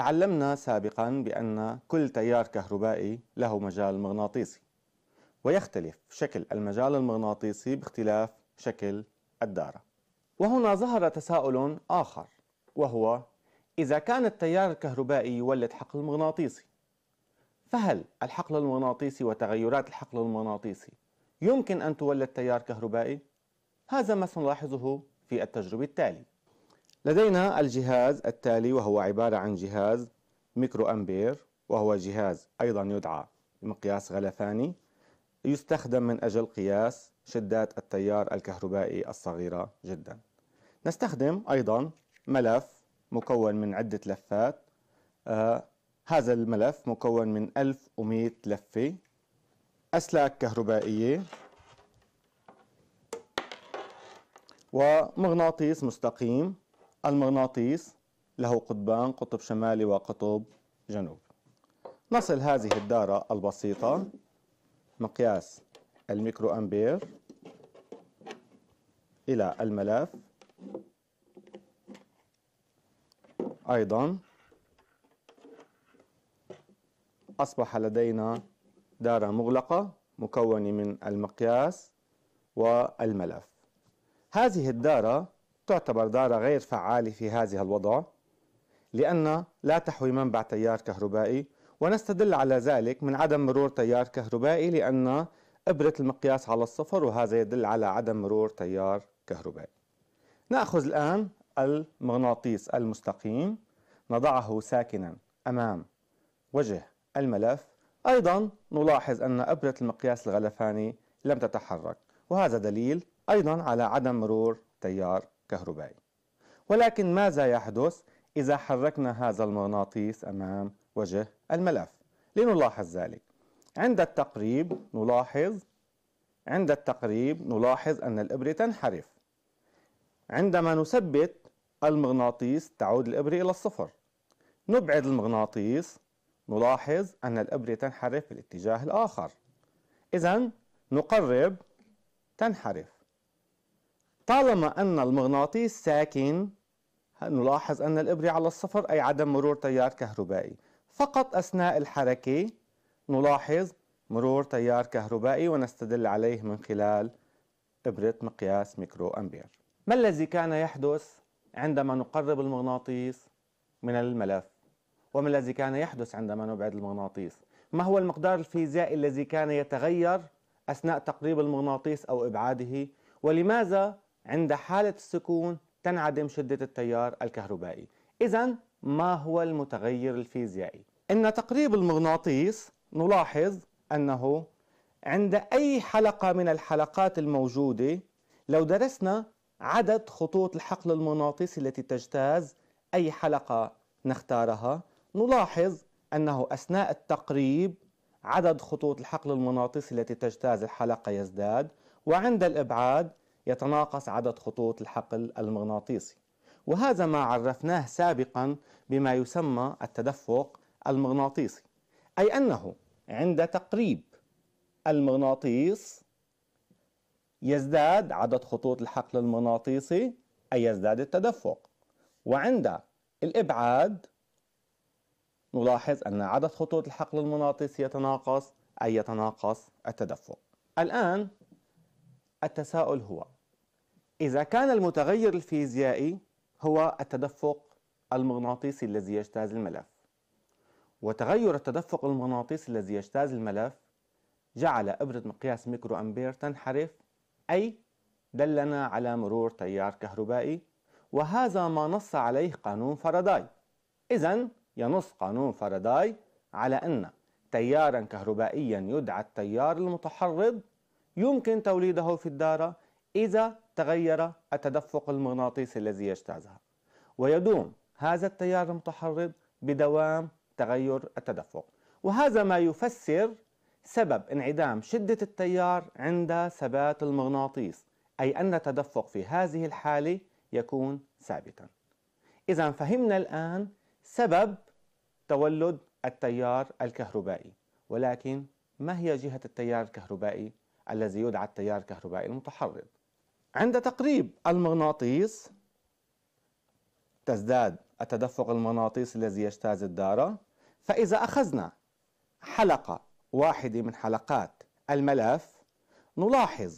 تعلمنا سابقا بأن كل تيار كهربائي له مجال مغناطيسي ويختلف شكل المجال المغناطيسي باختلاف شكل الدارة وهنا ظهر تساؤل آخر وهو إذا كان التيار الكهربائي يولد حقل مغناطيسي فهل الحقل المغناطيسي وتغيرات الحقل المغناطيسي يمكن أن تولد تيار كهربائي؟ هذا ما سنلاحظه في التجربة التالية لدينا الجهاز التالي وهو عبارة عن جهاز ميكرو أمبير وهو جهاز أيضا يدعى مقياس غلفاني يستخدم من أجل قياس شدات التيار الكهربائي الصغيرة جدا نستخدم أيضا ملف مكون من عدة لفات آه هذا الملف مكون من 1100 لفة أسلاك كهربائية ومغناطيس مستقيم المغناطيس له قطبان قطب شمالي وقطب جنوبي نصل هذه الدارة البسيطة مقياس الميكرو أمبير إلى الملف أيضا أصبح لدينا دارة مغلقة مكونة من المقياس والملف هذه الدارة تعتبر دارة غير فعالة في هذه الوضع لأن لا تحوي منبع تيار كهربائي ونستدل على ذلك من عدم مرور تيار كهربائي لأن إبرة المقياس على الصفر وهذا يدل على عدم مرور تيار كهربائي نأخذ الآن المغناطيس المستقيم نضعه ساكنا أمام وجه الملف أيضا نلاحظ أن إبرة المقياس الغلفاني لم تتحرك وهذا دليل أيضا على عدم مرور تيار كهربائي ولكن ماذا يحدث إذا حركنا هذا المغناطيس أمام وجه الملف لنلاحظ ذلك عند التقريب نلاحظ عند التقريب نلاحظ أن الإبرة تنحرف عندما نثبت المغناطيس تعود الإبرة إلى الصفر نبعد المغناطيس نلاحظ أن الإبرة تنحرف في الاتجاه الآخر إذا نقرب تنحرف طالما أن المغناطيس ساكن نلاحظ أن الإبرة على الصفر أي عدم مرور تيار كهربائي فقط أثناء الحركة نلاحظ مرور تيار كهربائي ونستدل عليه من خلال إبرة مقياس ميكرو أمبير ما الذي كان يحدث عندما نقرب المغناطيس من الملف وما الذي كان يحدث عندما نبعد المغناطيس ما هو المقدار الفيزيائي الذي كان يتغير أثناء تقريب المغناطيس أو إبعاده ولماذا عند حالة السكون تنعدم شدة التيار الكهربائي إذا ما هو المتغير الفيزيائي؟ إن تقريب المغناطيس نلاحظ أنه عند أي حلقة من الحلقات الموجودة لو درسنا عدد خطوط الحقل المغناطيسي التي تجتاز أي حلقة نختارها نلاحظ أنه أثناء التقريب عدد خطوط الحقل المغناطيسي التي تجتاز الحلقة يزداد وعند الإبعاد يتناقص عدد خطوط الحقل المغناطيسي وهذا ما عرفناه سابقا بما يسمى التدفق المغناطيسي أي أنه عند تقريب المغناطيس يزداد عدد خطوط الحقل المغناطيسي أي يزداد التدفق وعند الإبعاد نلاحظ أن عدد خطوط الحقل المغناطيسي يتناقص أي يتناقص التدفق الآن التساؤل هو إذا كان المتغير الفيزيائي هو التدفق المغناطيسي الذي يجتاز الملف وتغير التدفق المغناطيسي الذي يجتاز الملف جعل إبرة مقياس ميكرو أمبير تنحرف أي دلنا على مرور تيار كهربائي وهذا ما نص عليه قانون فاراداي إذا ينص قانون فاراداي على أن تيارا كهربائيا يدعى التيار المتحرض يمكن توليده في الدارة إذا تغير التدفق المغناطيسي الذي يجتازها ويدوم هذا التيار المتحرض بدوام تغير التدفق وهذا ما يفسر سبب انعدام شدة التيار عند ثبات المغناطيس أي أن التدفق في هذه الحالة يكون ثابتا إذا فهمنا الآن سبب تولد التيار الكهربائي ولكن ما هي جهة التيار الكهربائي الذي يدعى التيار الكهربائي المتحرض عند تقريب المغناطيس تزداد التدفق المغناطيسي الذي يجتاز الدارة فإذا أخذنا حلقة واحدة من حلقات الملف نلاحظ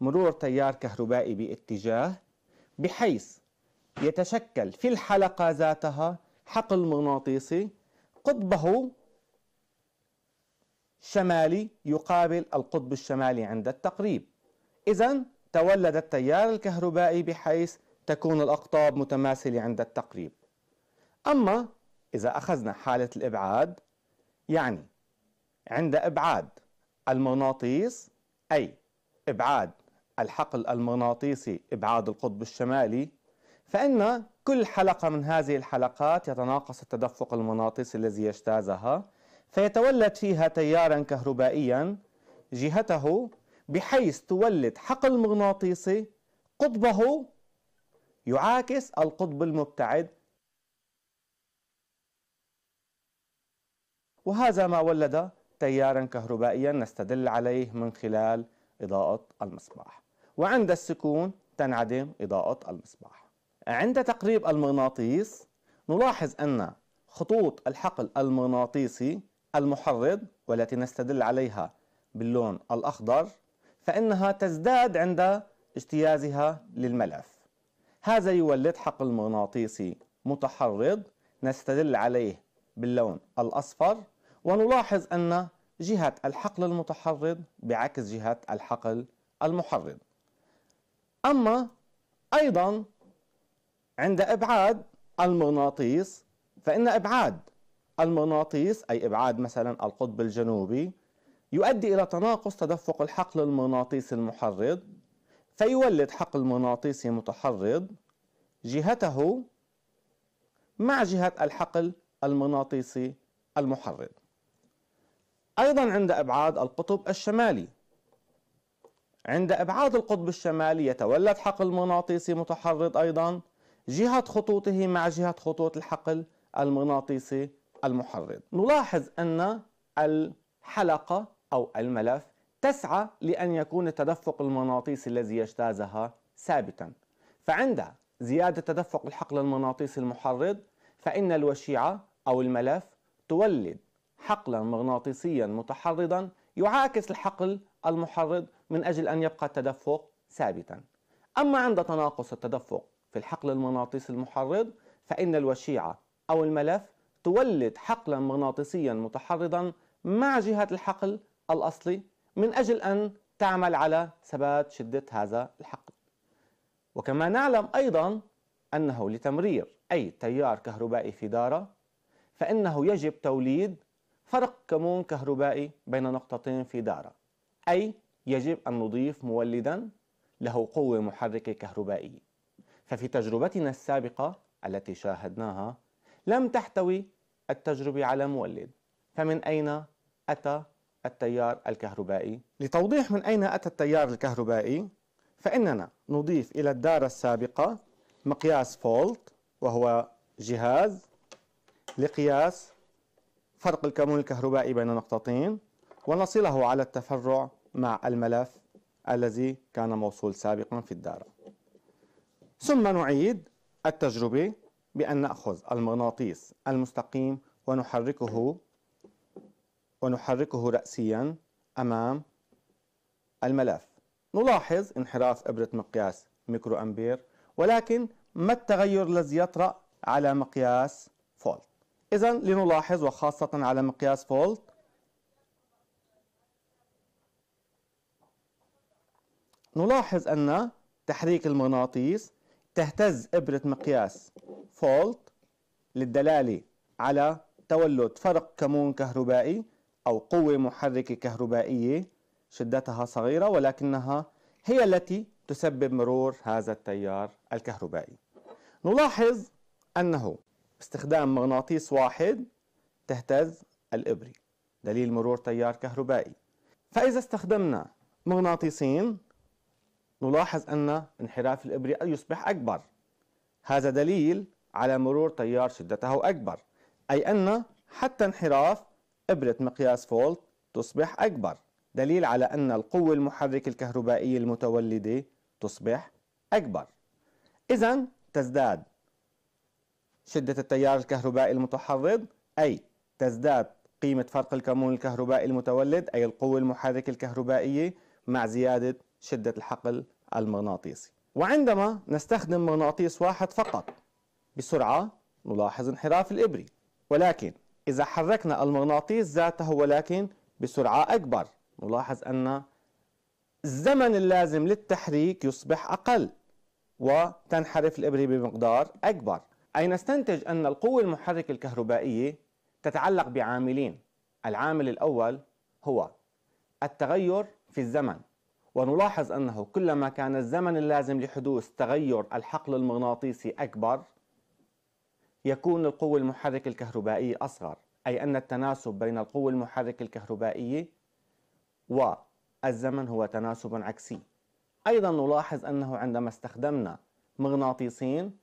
مرور تيار كهربائي باتجاه بحيث يتشكل في الحلقة ذاتها حقل مغناطيسي قطبه شمالي يقابل القطب الشمالي عند التقريب إذا تولد التيار الكهربائي بحيث تكون الأقطاب متماثلة عند التقريب أما إذا أخذنا حالة الإبعاد يعني عند إبعاد المغناطيس أي إبعاد الحقل المغناطيسي إبعاد القطب الشمالي فإن كل حلقة من هذه الحلقات يتناقص التدفق المغناطيسي الذي يجتازها فيتولد فيها تيارا كهربائيا جهته بحيث تولد حقل مغناطيسي قطبه يعاكس القطب المبتعد وهذا ما ولد تيارا كهربائيا نستدل عليه من خلال إضاءة المصباح وعند السكون تنعدم إضاءة المصباح عند تقريب المغناطيس نلاحظ أن خطوط الحقل المغناطيسي المحرض والتي نستدل عليها باللون الأخضر فإنها تزداد عند اجتيازها للملف هذا يولد حقل مغناطيسي متحرض نستدل عليه باللون الأصفر ونلاحظ أن جهة الحقل المتحرض بعكس جهة الحقل المحرض أما أيضا عند إبعاد المغناطيس فإن إبعاد المغناطيس أي إبعاد مثلا القطب الجنوبي يؤدي إلى تناقص تدفق الحقل المغناطيسي المحرض فيولد حقل مغناطيسي متحرض جهته مع جهة الحقل المغناطيسي المحرض أيضا عند إبعاد القطب الشمالي عند إبعاد القطب الشمالي يتولد حقل مغناطيسي متحرض أيضا جهة خطوطه مع جهة خطوط الحقل المغناطيسي المحرض نلاحظ أن الحلقة أو الملف تسعى لأن يكون التدفق المغناطيسي الذي يجتازها ثابتا فعند زيادة تدفق الحقل المغناطيسي المحرض فإن الوشيعة أو الملف تولد حقلا مغناطيسيا متحرضا يعاكس الحقل المحرض من أجل أن يبقى التدفق ثابتا أما عند تناقص التدفق في الحقل المغناطيسي المحرض فإن الوشيعة أو الملف تولد حقلا مغناطيسيا متحرضا مع جهة الحقل الأصلي من أجل أن تعمل على ثبات شدة هذا الحقل وكما نعلم أيضا أنه لتمرير أي تيار كهربائي في دارة فإنه يجب توليد فرق كمون كهربائي بين نقطتين في دارة أي يجب أن نضيف مولدا له قوة محركة كهربائية ففي تجربتنا السابقة التي شاهدناها لم تحتوي التجربة على مولد فمن أين أتى التيار الكهربائي لتوضيح من أين أتى التيار الكهربائي فإننا نضيف إلى الدارة السابقة مقياس فولت وهو جهاز لقياس فرق الكمون الكهربائي بين نقطتين ونصله على التفرع مع الملف الذي كان موصول سابقا في الدارة ثم نعيد التجربة بأن نأخذ المغناطيس المستقيم ونحركه ونحركه رأسيا أمام الملف نلاحظ انحراف إبرة مقياس ميكرو أمبير ولكن ما التغير الذي يطرأ على مقياس فولت إذا لنلاحظ وخاصة على مقياس فولت نلاحظ أن تحريك المغناطيس تهتز إبرة مقياس فولت للدلالة على تولد فرق كمون كهربائي أو قوة محركة كهربائية شدتها صغيرة ولكنها هي التي تسبب مرور هذا التيار الكهربائي نلاحظ أنه باستخدام مغناطيس واحد تهتز الإبرة دليل مرور تيار كهربائي فإذا استخدمنا مغناطيسين نلاحظ أن انحراف الإبرة يصبح أكبر هذا دليل على مرور تيار شدته أكبر أي أن حتى انحراف إبرة مقياس فولت تصبح أكبر دليل على أن القوة المحرك الكهربائية المتولدة تصبح أكبر إذا تزداد شدة التيار الكهربائي المتحرض أي تزداد قيمة فرق الكمون الكهربائي المتولد أي القوة المحركة الكهربائية مع زيادة شدة الحقل المغناطيسي وعندما نستخدم مغناطيس واحد فقط بسرعة نلاحظ انحراف الإبري ولكن إذا حركنا المغناطيس ذاته ولكن بسرعة أكبر نلاحظ أن الزمن اللازم للتحريك يصبح أقل وتنحرف الإبرة بمقدار أكبر أي نستنتج أن القوة المحركة الكهربائية تتعلق بعاملين العامل الأول هو التغير في الزمن ونلاحظ أنه كلما كان الزمن اللازم لحدوث تغير الحقل المغناطيسي أكبر يكون القوة المحرك الكهربائية أصغر أي أن التناسب بين القوة المحرك الكهربائية والزمن هو تناسب عكسي أيضا نلاحظ أنه عندما استخدمنا مغناطيسين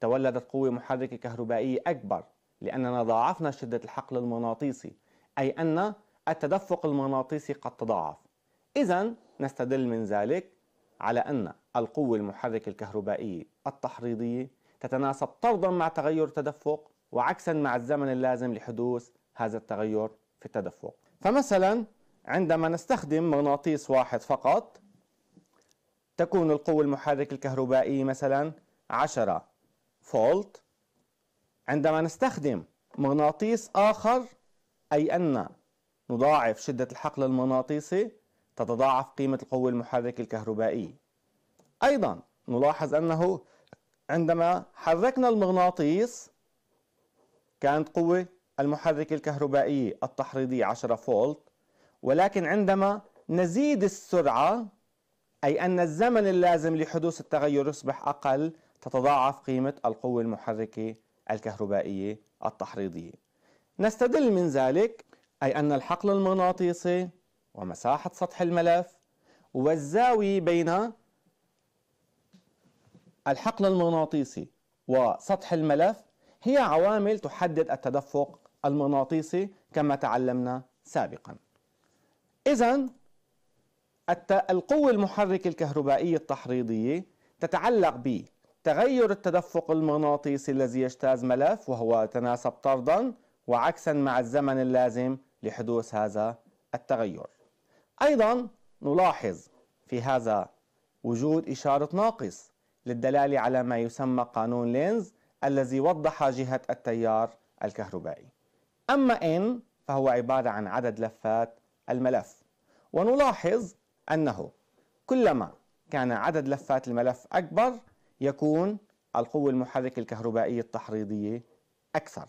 تولدت قوة محركة كهربائية أكبر لأننا ضاعفنا شدة الحقل المغناطيسي أي أن التدفق المغناطيسي قد تضاعف إذا نستدل من ذلك على أن القوة المحركة الكهربائية التحريضية تتناسب طردا مع تغير التدفق وعكسا مع الزمن اللازم لحدوث هذا التغير في التدفق فمثلا عندما نستخدم مغناطيس واحد فقط تكون القوة المحرك الكهربائي مثلا 10 فولت عندما نستخدم مغناطيس آخر أي أن نضاعف شدة الحقل المغناطيسي تتضاعف قيمة القوة المحرك الكهربائي أيضا نلاحظ أنه عندما حركنا المغناطيس كانت قوة المحرك الكهربائية التحريضية 10 فولت ولكن عندما نزيد السرعة أي أن الزمن اللازم لحدوث التغير يصبح أقل تتضاعف قيمة القوة المحركة الكهربائية التحريضية نستدل من ذلك أي أن الحقل المغناطيسي ومساحة سطح الملف والزاوية بين الحقل المغناطيسي وسطح الملف هي عوامل تحدد التدفق المغناطيسي كما تعلمنا سابقا إذا القوة المحركة الكهربائية التحريضية تتعلق بتغير التدفق المغناطيسي الذي يجتاز ملف وهو يتناسب طردا وعكسا مع الزمن اللازم لحدوث هذا التغير أيضا نلاحظ في هذا وجود إشارة ناقص للدلالة على ما يسمى قانون لينز الذي وضح جهة التيار الكهربائي أما N فهو عبارة عن عدد لفات الملف ونلاحظ أنه كلما كان عدد لفات الملف أكبر يكون القوة المحركة الكهربائية التحريضية أكثر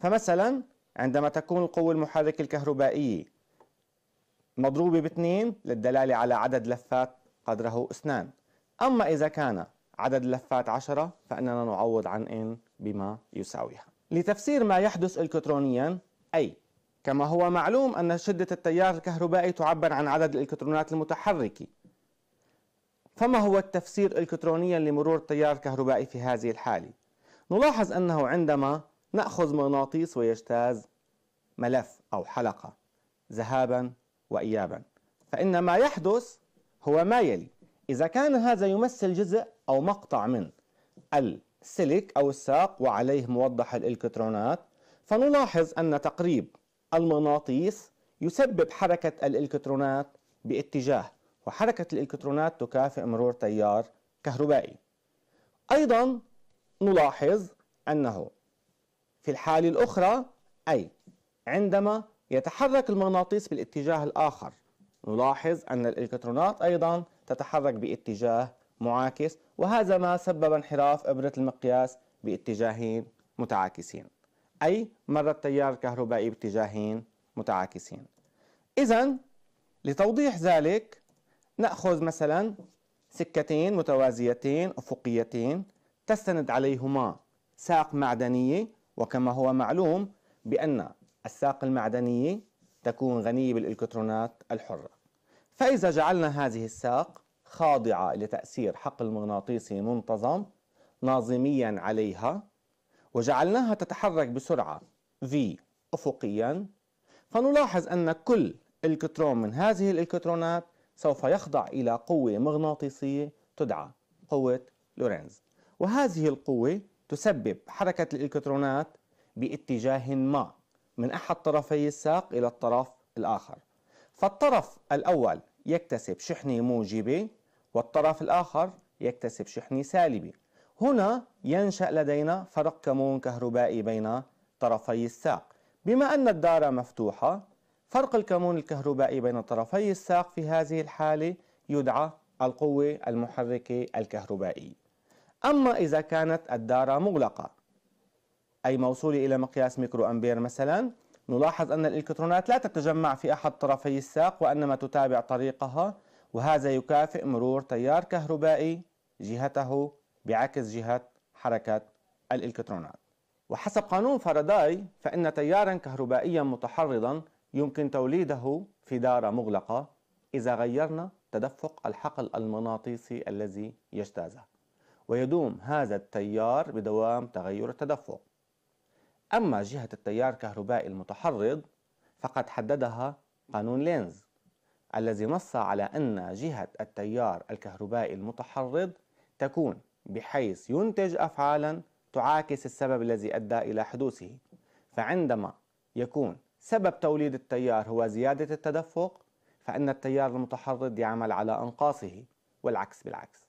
فمثلا عندما تكون القوة المحركة الكهربائية مضروبة باثنين للدلالة على عدد لفات قدره اثنان أما إذا كان عدد اللفات 10 فإننا نعوض عن n بما يساويها لتفسير ما يحدث إلكترونيا أي كما هو معلوم أن شدة التيار الكهربائي تعبر عن عدد الإلكترونات المتحركة فما هو التفسير إلكترونيا لمرور التيار الكهربائي في هذه الحالة؟ نلاحظ أنه عندما نأخذ مغناطيس ويجتاز ملف أو حلقة ذهابا وإيابا فإن ما يحدث هو ما يلي إذا كان هذا يمثل جزء أو مقطع من السلك أو الساق وعليه موضح الإلكترونات فنلاحظ أن تقريب المغناطيس يسبب حركة الإلكترونات باتجاه وحركة الإلكترونات تكافئ مرور تيار كهربائي أيضا نلاحظ أنه في الحالة الأخرى أي عندما يتحرك المغناطيس بالاتجاه الآخر نلاحظ أن الإلكترونات أيضا تتحرك باتجاه معاكس وهذا ما سبب انحراف إبرة المقياس باتجاهين متعاكسين أي مر التيار الكهربائي باتجاهين متعاكسين إذا لتوضيح ذلك نأخذ مثلا سكتين متوازيتين أفقيتين تستند عليهما ساق معدنية وكما هو معلوم بأن الساق المعدنية تكون غنية بالإلكترونات الحرة فإذا جعلنا هذه الساق خاضعة لتأثير حقل مغناطيسي منتظم ناظميا عليها وجعلناها تتحرك بسرعة v أفقيا فنلاحظ أن كل إلكترون من هذه الإلكترونات سوف يخضع إلى قوة مغناطيسية تدعى قوة لورينز وهذه القوة تسبب حركة الإلكترونات باتجاه ما من أحد طرفي الساق إلى الطرف الآخر فالطرف الأول يكتسب شحنة موجبة والطرف الآخر يكتسب شحنة سالبة هنا ينشأ لدينا فرق كمون كهربائي بين طرفي الساق بما أن الدارة مفتوحة فرق الكمون الكهربائي بين طرفي الساق في هذه الحالة يدعى القوة المحركة الكهربائية أما إذا كانت الدارة مغلقة أي موصولة إلى مقياس ميكرو أمبير مثلاً نلاحظ أن الإلكترونات لا تتجمع في أحد طرفي الساق وإنما تتابع طريقها وهذا يكافئ مرور تيار كهربائي جهته بعكس جهة حركة الإلكترونات وحسب قانون فاراداي فإن تيارا كهربائيا متحرضا يمكن توليده في دارة مغلقة إذا غيرنا تدفق الحقل المغناطيسي الذي يجتازه ويدوم هذا التيار بدوام تغير التدفق أما جهة التيار الكهربائي المتحرض فقد حددها قانون لينز الذي نص على أن جهة التيار الكهربائي المتحرض تكون بحيث ينتج أفعالا تعاكس السبب الذي أدى إلى حدوثه فعندما يكون سبب توليد التيار هو زيادة التدفق فإن التيار المتحرض يعمل على أنقاصه والعكس بالعكس